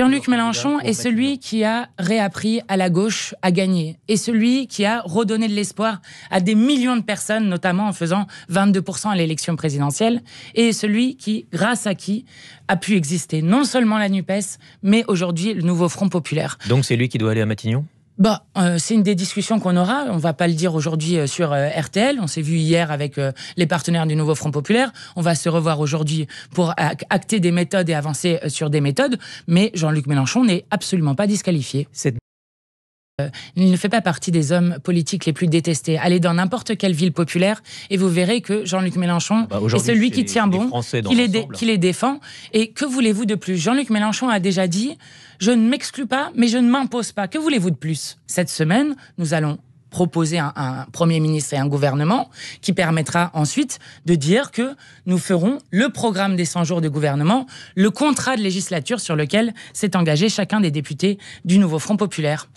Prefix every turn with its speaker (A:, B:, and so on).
A: Jean-Luc Mélenchon est celui qui a réappris à la gauche à gagner, et celui qui a redonné de l'espoir à des millions de personnes, notamment en faisant 22% à l'élection présidentielle, et celui qui, grâce à qui, a pu exister non seulement la NUPES, mais aujourd'hui le nouveau Front populaire.
B: Donc c'est lui qui doit aller à Matignon
A: bah, c'est une des discussions qu'on aura. On va pas le dire aujourd'hui euh, sur euh, RTL. On s'est vu hier avec les partenaires du Nouveau Front Populaire. On va se revoir aujourd'hui pour acter des méthodes et avancer sur des méthodes. Mais Jean-Luc Mélenchon n'est absolument pas disqualifié. Euh, il ne fait pas partie des hommes politiques les plus détestés. Allez dans n'importe quelle ville populaire et vous verrez que Jean-Luc Mélenchon ah bah, est celui qui tient bon, qui les, défend. Et que voulez-vous de plus Jean-Luc Mélenchon a déjà dit Je ne m'exclus pas, mais je ne m'impose pas. Que voulez-vous de plus Cette semaine, nous allons proposer un, un, Premier ministre et un gouvernement qui permettra ensuite de dire que nous ferons le programme des 100 jours de gouvernement, le contrat de législature sur lequel s'est engagé chacun des députés du nouveau Front populaire.